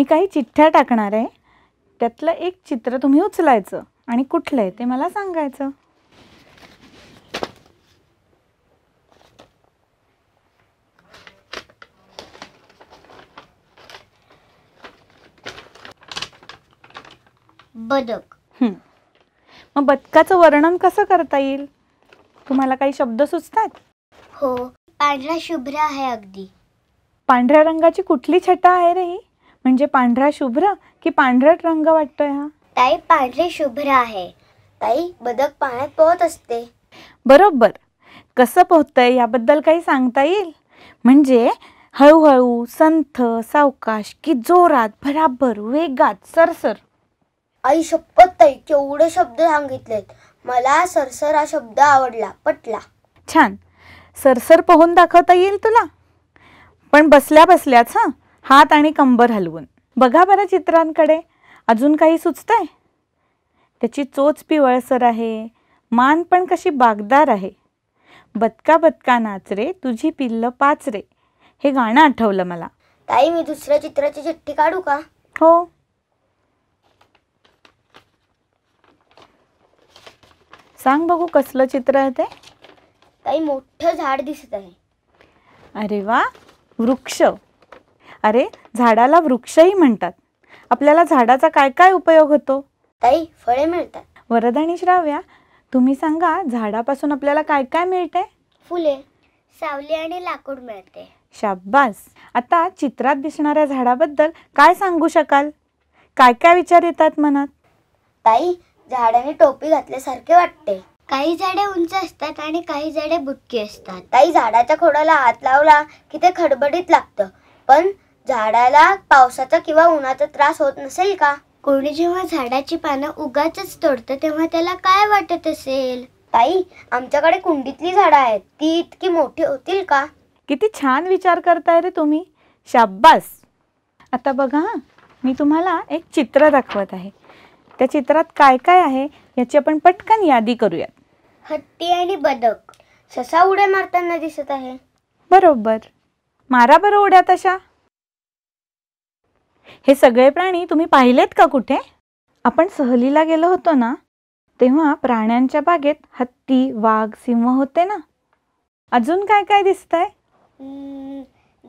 मी काही चिठ्ठ्या टाकणार आहे त्यातलं एक चित्र तुम्ही उचलायचं आणि कुठलं आहे ते मला सांगायचं बदक मग बदकाचं वर्णन कसं करता येईल तुम्हाला काही शब्द सुचतात हो पांढरा शुभ्र आहे अगदी पांढऱ्या रंगाची कुठली छटा आहे रे म्हणजे पांढरा शुभ्र की पांढरट रंग वाटतोय हा ताई पांढरे शुभ्र आहे ताई बदक पाण्यात पोहत असते बरोबर कसं पोहतंय याबद्दल काही सांगता येईल म्हणजे हळूहळू संथ सावकाश की जोरात बराबर वेगात सरसर आई शपथ ताई केवढे शब्द सांगितलेत मला सरसर हा शब्द आवडला पटला छान सरसर पोहून दाखवता येईल तुला पण बसल्या बसल्याच हा हात आणि कंबर हलवून बघा बरं चित्रांकडे अजून काही आहे त्याची चोच पिवळसर आहे मान पण कशी बागदार आहे बदका बदका नाच रे तुझी पिल्ल पाच रे हे गाणं आठवलं मला ताई मी दुसऱ्या चित्राची चिठ्ठी काढू का हो सांग बघू कसलं चित्र आहे ते काही मोठं झाड दिसत आहे अरे वा वृक्ष अरे झाडाला वृक्षही म्हणतात आपल्याला झाडाचा काय काय उपयोग होतो ताई फळे मिळतात वरद आणि श्राव्या तुम्ही सांगा झाडापासून आपल्याला काय काय मिळते फुले सावली आणि लाकूड मिळते शाबास आता चित्रात दिसणाऱ्या झाडाबद्दल काय सांगू शकाल काय काय विचार येतात मनात ताई झाडाने टोपी घातल्यासारखे वाटते काही झाडे उंच असतात आणि काही झाडे बुटकी असतात ताई झाडाच्या खोडाला हात लावला की ते खडबडीत लागतं पण झाडाला पावसाचा किंवा उन्हाचा त्रास होत नसेल का कोणी जेव्हा झाडाची पानं उगाच तोडतं तेव्हा त्याला काय वाटत असेल ताई आमच्याकडे कुंडीतली झाड आहेत ती इतकी मोठी होतील का किती छान विचार करताय रे तुम्ही शाब्बास आता बघा मी तुम्हाला एक चित्र दाखवत आहे त्या चित्रात काय काय आहे याची आपण पटकन यादी करूयात हत्ती आणि बदक ससा उड्या मारताना दिसत आहे बरोबर मारा बरं उड्या तशा हे सगळे प्राणी तुम्ही पाहिलेत का कुठे आपण सहलीला गेलो होतो ना तेव्हा प्राण्यांच्या बागेत हत्ती वाघ सिंह होते ना अजून काय काय दिसतंय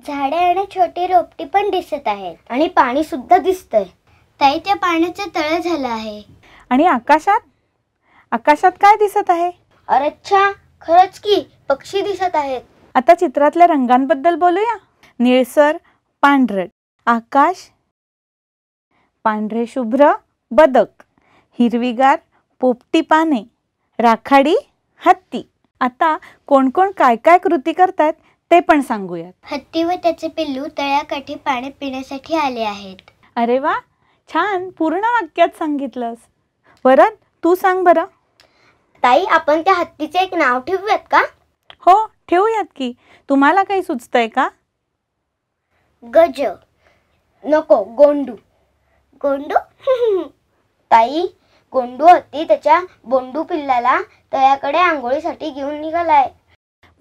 झाडे आणि छोटी रोपटी पण दिसत आहेत आणि पाणी सुद्धा दिसतंय ताई त्या पाण्याचे तळ झालं आहे आणि आकाशात आकाशात काय दिसत आहे अरे छा खरंच की पक्षी दिसत आहेत आता चित्रातल्या रंगांबद्दल बोलूया निळसर पांढर आकाश पांढरे शुभ्र बदक हिरवीगार पोपटी पाने राखाडी हत्ती आता कोण कोण काय काय कृती करतात ते पण सांगूयात हत्ती व त्याचे पिल्लू तळ्याकाठी पाणी पिण्यासाठी आले आहेत अरे वा छान पूर्ण वाक्यात सांगितलंस वरद तू सांग बरं ताई आपण त्या हत्तीचे एक नाव ठेवूयात का हो ठेवूयात की तुम्हाला काही सुचतंय का गज नको गोंडू गोंडू ताई गोंडू होती त्याच्या बोंडू पिल्लाला तळ्याकडे आंघोळीसाठी घेऊन निघालाय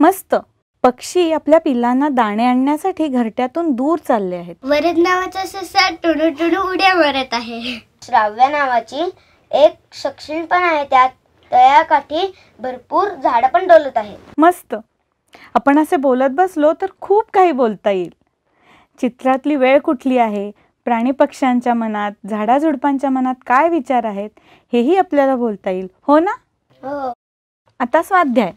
मस्त पक्षी आपल्या पिल्लांना दाणे आणण्यासाठी घरट्यातून दूर चालले आहेत वरद नावाचा ससा टुडू टुडू उड्या मारत आहे श्राव्या नावाची एक सक्षीण पण आहे त्यात तयाकाठी भरपूर झाड पण डोलत आहे मस्त आपण असे बोलत बसलो तर खूप काही बोलता येईल चित्रातली वेळ कुठली आहे प्राणी पक्ष्यांच्या मनात झाडाझुडपांच्या मनात काय विचार आहेत हेही आपल्याला बोलता येईल हो ना हो आता स्वाध्याय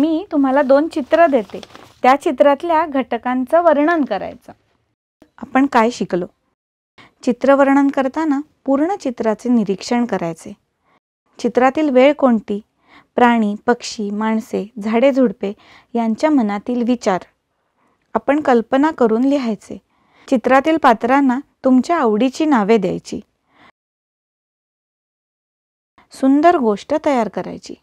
मी तुम्हाला दोन चित्र देते त्या चित्रातल्या घटकांचं वर्णन करायचं आपण काय शिकलो चित्र वर्णन करताना पूर्ण चित्राचे निरीक्षण करायचे चित्रातील वेळ कोणती प्राणी पक्षी माणसे झाडे झुडपे यांच्या मनातील विचार आपण कल्पना करून लिहायचे चित्रातील पात्रांना तुमच्या आवडीची नावे द्यायची सुंदर गोष्ट तयार करायची